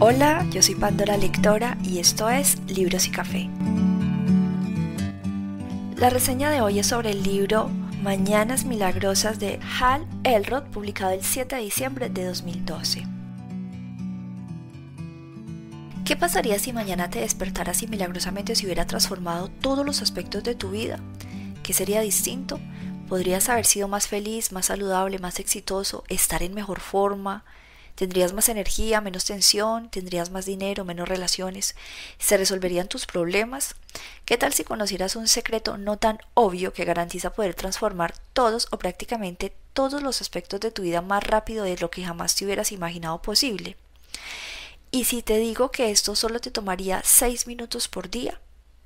Hola, yo soy Pandora Lectora y esto es Libros y Café. La reseña de hoy es sobre el libro Mañanas Milagrosas de Hal Elrod, publicado el 7 de diciembre de 2012. ¿Qué pasaría si mañana te despertaras y milagrosamente se hubiera transformado todos los aspectos de tu vida? ¿Qué sería distinto? ¿Podrías haber sido más feliz, más saludable, más exitoso, estar en mejor forma, Tendrías más energía, menos tensión, tendrías más dinero, menos relaciones, se resolverían tus problemas. ¿Qué tal si conocieras un secreto no tan obvio que garantiza poder transformar todos o prácticamente todos los aspectos de tu vida más rápido de lo que jamás te hubieras imaginado posible? Y si te digo que esto solo te tomaría seis minutos por día,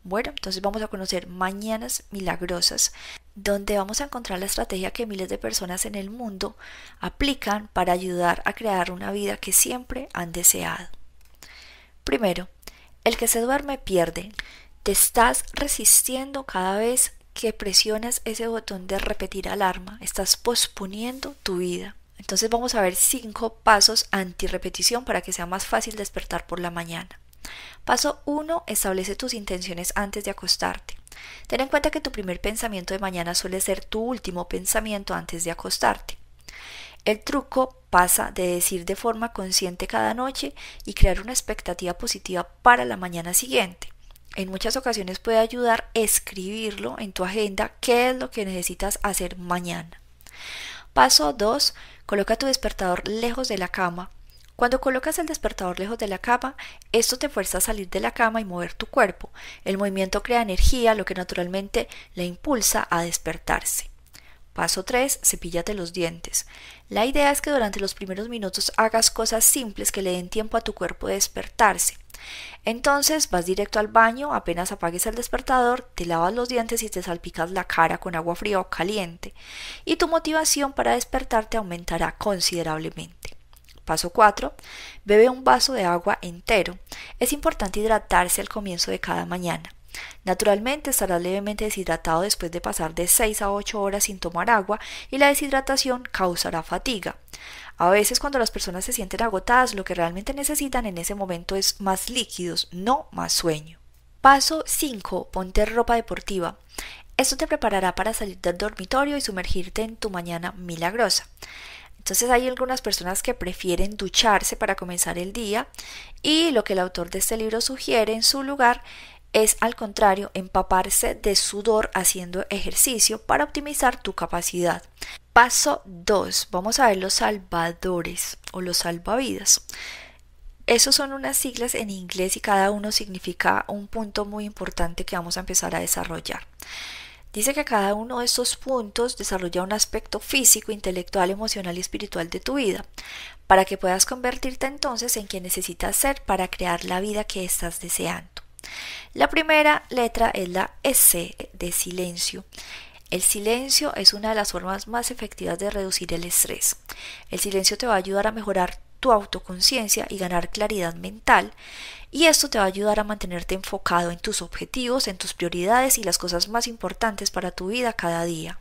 bueno, entonces vamos a conocer mañanas milagrosas donde vamos a encontrar la estrategia que miles de personas en el mundo aplican para ayudar a crear una vida que siempre han deseado. Primero, el que se duerme pierde. Te estás resistiendo cada vez que presionas ese botón de repetir alarma. Estás posponiendo tu vida. Entonces vamos a ver cinco pasos anti para que sea más fácil despertar por la mañana. Paso 1. Establece tus intenciones antes de acostarte. Ten en cuenta que tu primer pensamiento de mañana suele ser tu último pensamiento antes de acostarte. El truco pasa de decir de forma consciente cada noche y crear una expectativa positiva para la mañana siguiente. En muchas ocasiones puede ayudar escribirlo en tu agenda qué es lo que necesitas hacer mañana. Paso 2. Coloca tu despertador lejos de la cama cuando colocas el despertador lejos de la cama, esto te fuerza a salir de la cama y mover tu cuerpo. El movimiento crea energía, lo que naturalmente la impulsa a despertarse. Paso 3. Cepíllate los dientes. La idea es que durante los primeros minutos hagas cosas simples que le den tiempo a tu cuerpo de despertarse. Entonces vas directo al baño, apenas apagues el despertador, te lavas los dientes y te salpicas la cara con agua fría o caliente, y tu motivación para despertarte aumentará considerablemente. Paso 4. Bebe un vaso de agua entero. Es importante hidratarse al comienzo de cada mañana. Naturalmente estarás levemente deshidratado después de pasar de 6 a 8 horas sin tomar agua y la deshidratación causará fatiga. A veces cuando las personas se sienten agotadas lo que realmente necesitan en ese momento es más líquidos, no más sueño. Paso 5. Ponte ropa deportiva. Esto te preparará para salir del dormitorio y sumergirte en tu mañana milagrosa. Entonces hay algunas personas que prefieren ducharse para comenzar el día y lo que el autor de este libro sugiere en su lugar es al contrario empaparse de sudor haciendo ejercicio para optimizar tu capacidad. Paso 2. Vamos a ver los salvadores o los salvavidas. Esos son unas siglas en inglés y cada uno significa un punto muy importante que vamos a empezar a desarrollar. Dice que cada uno de estos puntos desarrolla un aspecto físico, intelectual, emocional y espiritual de tu vida, para que puedas convertirte entonces en quien necesitas ser para crear la vida que estás deseando. La primera letra es la S de silencio. El silencio es una de las formas más efectivas de reducir el estrés. El silencio te va a ayudar a mejorar tu autoconciencia y ganar claridad mental. Y esto te va a ayudar a mantenerte enfocado en tus objetivos, en tus prioridades y las cosas más importantes para tu vida cada día.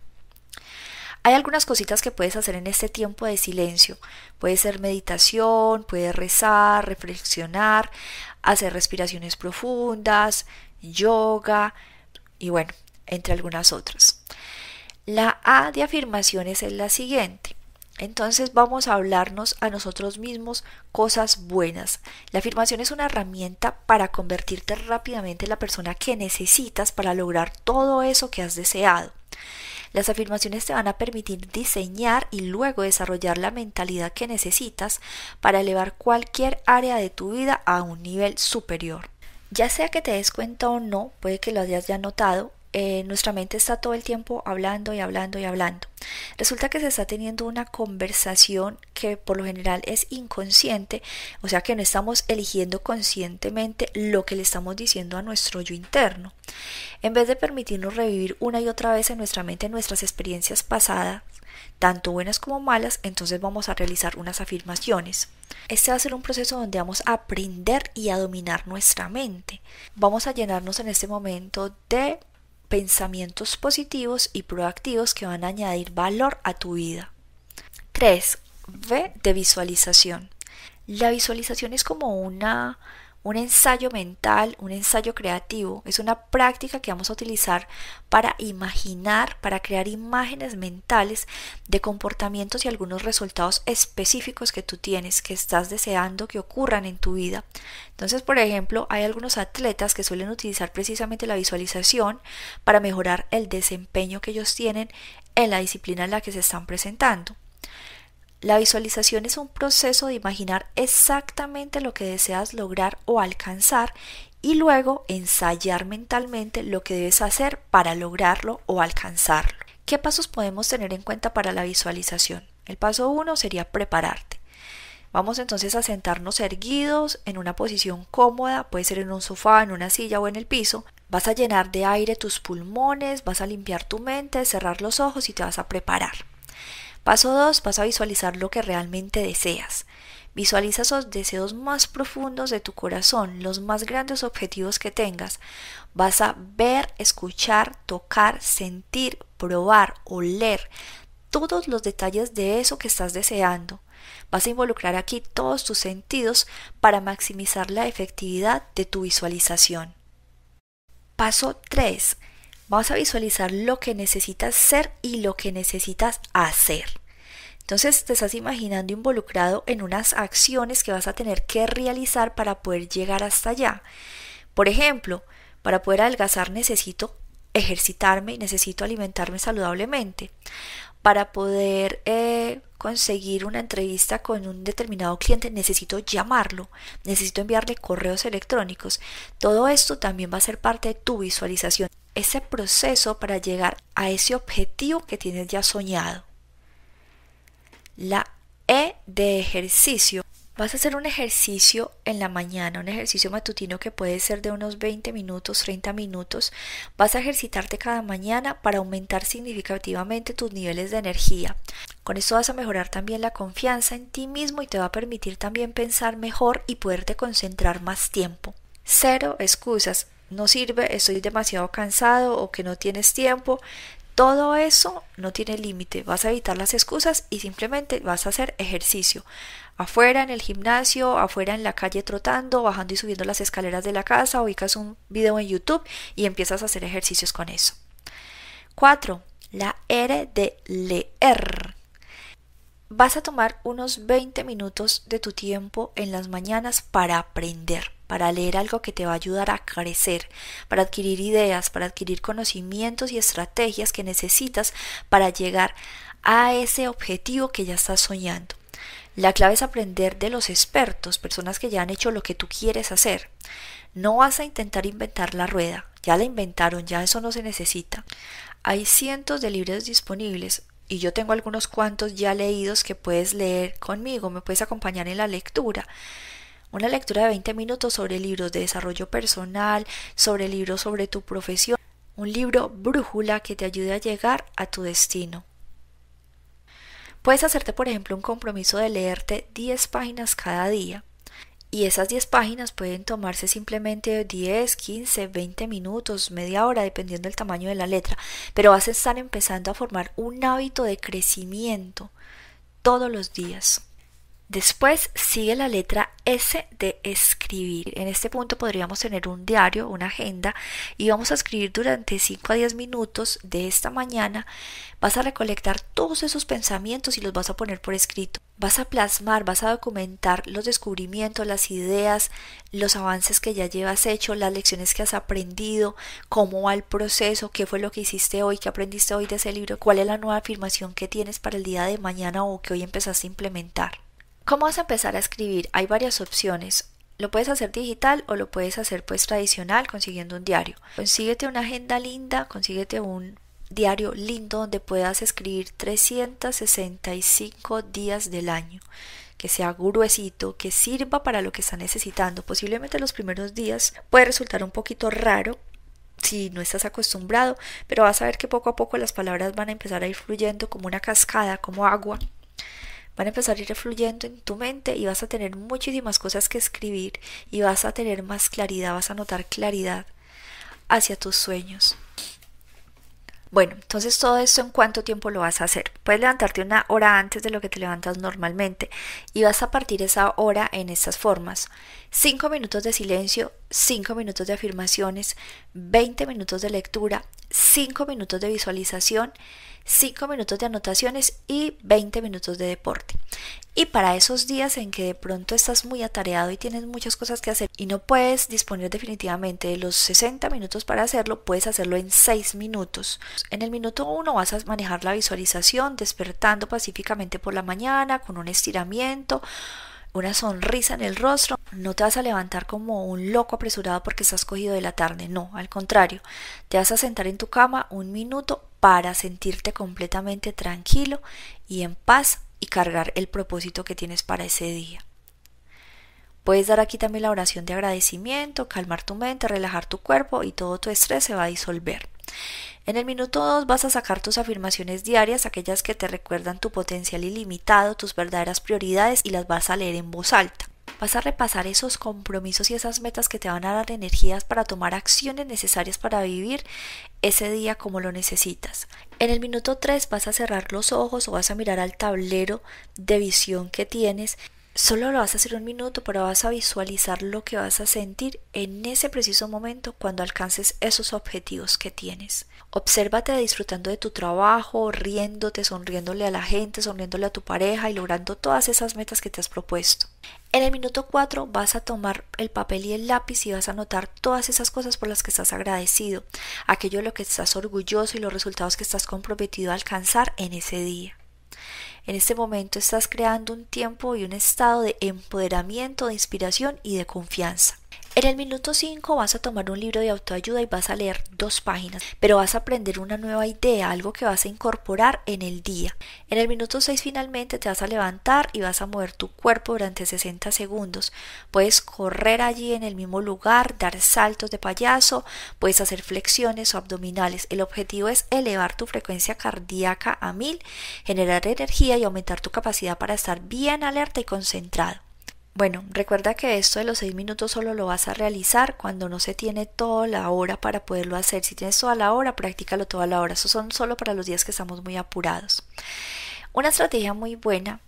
Hay algunas cositas que puedes hacer en este tiempo de silencio. Puede ser meditación, puede rezar, reflexionar, hacer respiraciones profundas, yoga y bueno, entre algunas otras. La A de afirmaciones es la siguiente. Entonces vamos a hablarnos a nosotros mismos cosas buenas. La afirmación es una herramienta para convertirte rápidamente en la persona que necesitas para lograr todo eso que has deseado. Las afirmaciones te van a permitir diseñar y luego desarrollar la mentalidad que necesitas para elevar cualquier área de tu vida a un nivel superior. Ya sea que te des cuenta o no, puede que lo hayas ya notado, eh, nuestra mente está todo el tiempo hablando y hablando y hablando. Resulta que se está teniendo una conversación que por lo general es inconsciente, o sea que no estamos eligiendo conscientemente lo que le estamos diciendo a nuestro yo interno. En vez de permitirnos revivir una y otra vez en nuestra mente nuestras experiencias pasadas, tanto buenas como malas, entonces vamos a realizar unas afirmaciones. Este va a ser un proceso donde vamos a aprender y a dominar nuestra mente. Vamos a llenarnos en este momento de pensamientos positivos y proactivos que van a añadir valor a tu vida. 3. V de visualización. La visualización es como una un ensayo mental, un ensayo creativo, es una práctica que vamos a utilizar para imaginar, para crear imágenes mentales de comportamientos y algunos resultados específicos que tú tienes, que estás deseando que ocurran en tu vida. Entonces, por ejemplo, hay algunos atletas que suelen utilizar precisamente la visualización para mejorar el desempeño que ellos tienen en la disciplina en la que se están presentando. La visualización es un proceso de imaginar exactamente lo que deseas lograr o alcanzar y luego ensayar mentalmente lo que debes hacer para lograrlo o alcanzarlo. ¿Qué pasos podemos tener en cuenta para la visualización? El paso 1 sería prepararte. Vamos entonces a sentarnos erguidos en una posición cómoda, puede ser en un sofá, en una silla o en el piso. Vas a llenar de aire tus pulmones, vas a limpiar tu mente, cerrar los ojos y te vas a preparar. Paso 2, vas a visualizar lo que realmente deseas. Visualiza esos deseos más profundos de tu corazón, los más grandes objetivos que tengas. Vas a ver, escuchar, tocar, sentir, probar, oler todos los detalles de eso que estás deseando. Vas a involucrar aquí todos tus sentidos para maximizar la efectividad de tu visualización. Paso 3. Vas a visualizar lo que necesitas ser y lo que necesitas hacer. Entonces te estás imaginando involucrado en unas acciones que vas a tener que realizar para poder llegar hasta allá. Por ejemplo, para poder adelgazar necesito ejercitarme y necesito alimentarme saludablemente. Para poder eh, conseguir una entrevista con un determinado cliente necesito llamarlo, necesito enviarle correos electrónicos. Todo esto también va a ser parte de tu visualización ese proceso para llegar a ese objetivo que tienes ya soñado. La E de ejercicio. Vas a hacer un ejercicio en la mañana, un ejercicio matutino que puede ser de unos 20 minutos, 30 minutos. Vas a ejercitarte cada mañana para aumentar significativamente tus niveles de energía. Con esto vas a mejorar también la confianza en ti mismo y te va a permitir también pensar mejor y poderte concentrar más tiempo. Cero excusas no sirve, estoy demasiado cansado o que no tienes tiempo. Todo eso no tiene límite. Vas a evitar las excusas y simplemente vas a hacer ejercicio. Afuera en el gimnasio, afuera en la calle trotando, bajando y subiendo las escaleras de la casa, ubicas un video en YouTube y empiezas a hacer ejercicios con eso. 4. La R de leer. Vas a tomar unos 20 minutos de tu tiempo en las mañanas para aprender para leer algo que te va a ayudar a crecer, para adquirir ideas, para adquirir conocimientos y estrategias que necesitas para llegar a ese objetivo que ya estás soñando. La clave es aprender de los expertos, personas que ya han hecho lo que tú quieres hacer. No vas a intentar inventar la rueda, ya la inventaron, ya eso no se necesita. Hay cientos de libros disponibles y yo tengo algunos cuantos ya leídos que puedes leer conmigo, me puedes acompañar en la lectura una lectura de 20 minutos sobre libros de desarrollo personal, sobre libros sobre tu profesión, un libro brújula que te ayude a llegar a tu destino. Puedes hacerte, por ejemplo, un compromiso de leerte 10 páginas cada día. Y esas 10 páginas pueden tomarse simplemente 10, 15, 20 minutos, media hora, dependiendo del tamaño de la letra. Pero vas a estar empezando a formar un hábito de crecimiento todos los días. Después sigue la letra S de escribir. En este punto podríamos tener un diario, una agenda y vamos a escribir durante 5 a 10 minutos de esta mañana. Vas a recolectar todos esos pensamientos y los vas a poner por escrito. Vas a plasmar, vas a documentar los descubrimientos, las ideas, los avances que ya llevas hecho, las lecciones que has aprendido, cómo va el proceso, qué fue lo que hiciste hoy, qué aprendiste hoy de ese libro, cuál es la nueva afirmación que tienes para el día de mañana o que hoy empezaste a implementar. ¿Cómo vas a empezar a escribir? Hay varias opciones. Lo puedes hacer digital o lo puedes hacer pues tradicional consiguiendo un diario. Consíguete una agenda linda, consíguete un diario lindo donde puedas escribir 365 días del año, que sea gruesito, que sirva para lo que está necesitando. Posiblemente los primeros días puede resultar un poquito raro si no estás acostumbrado, pero vas a ver que poco a poco las palabras van a empezar a ir fluyendo como una cascada, como agua van a empezar a ir fluyendo en tu mente y vas a tener muchísimas cosas que escribir y vas a tener más claridad, vas a notar claridad hacia tus sueños. Bueno, entonces todo esto en cuánto tiempo lo vas a hacer. Puedes levantarte una hora antes de lo que te levantas normalmente y vas a partir esa hora en estas formas. 5 minutos de silencio 5 minutos de afirmaciones, 20 minutos de lectura, 5 minutos de visualización, 5 minutos de anotaciones y 20 minutos de deporte. Y para esos días en que de pronto estás muy atareado y tienes muchas cosas que hacer y no puedes disponer definitivamente de los 60 minutos para hacerlo, puedes hacerlo en 6 minutos. En el minuto 1 vas a manejar la visualización despertando pacíficamente por la mañana con un estiramiento, una sonrisa en el rostro, no te vas a levantar como un loco apresurado porque estás cogido de la tarde, no, al contrario, te vas a sentar en tu cama un minuto para sentirte completamente tranquilo y en paz y cargar el propósito que tienes para ese día. Puedes dar aquí también la oración de agradecimiento, calmar tu mente, relajar tu cuerpo y todo tu estrés se va a disolver. En el minuto 2 vas a sacar tus afirmaciones diarias, aquellas que te recuerdan tu potencial ilimitado, tus verdaderas prioridades y las vas a leer en voz alta vas a repasar esos compromisos y esas metas que te van a dar energías para tomar acciones necesarias para vivir ese día como lo necesitas. En el minuto 3 vas a cerrar los ojos o vas a mirar al tablero de visión que tienes Solo lo vas a hacer un minuto, pero vas a visualizar lo que vas a sentir en ese preciso momento cuando alcances esos objetivos que tienes. Obsérvate disfrutando de tu trabajo, riéndote, sonriéndole a la gente, sonriéndole a tu pareja y logrando todas esas metas que te has propuesto. En el minuto 4 vas a tomar el papel y el lápiz y vas a anotar todas esas cosas por las que estás agradecido, aquello de lo que estás orgulloso y los resultados que estás comprometido a alcanzar en ese día. En este momento estás creando un tiempo y un estado de empoderamiento, de inspiración y de confianza. En el minuto 5 vas a tomar un libro de autoayuda y vas a leer dos páginas, pero vas a aprender una nueva idea, algo que vas a incorporar en el día. En el minuto 6 finalmente te vas a levantar y vas a mover tu cuerpo durante 60 segundos. Puedes correr allí en el mismo lugar, dar saltos de payaso, puedes hacer flexiones o abdominales. El objetivo es elevar tu frecuencia cardíaca a 1000, generar energía y aumentar tu capacidad para estar bien alerta y concentrado. Bueno, recuerda que esto de los seis minutos solo lo vas a realizar cuando no se tiene toda la hora para poderlo hacer. Si tienes toda la hora, prácticalo toda la hora. Eso son solo para los días que estamos muy apurados. Una estrategia muy buena.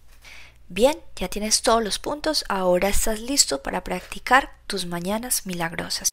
Bien, ya tienes todos los puntos. Ahora estás listo para practicar tus mañanas milagrosas.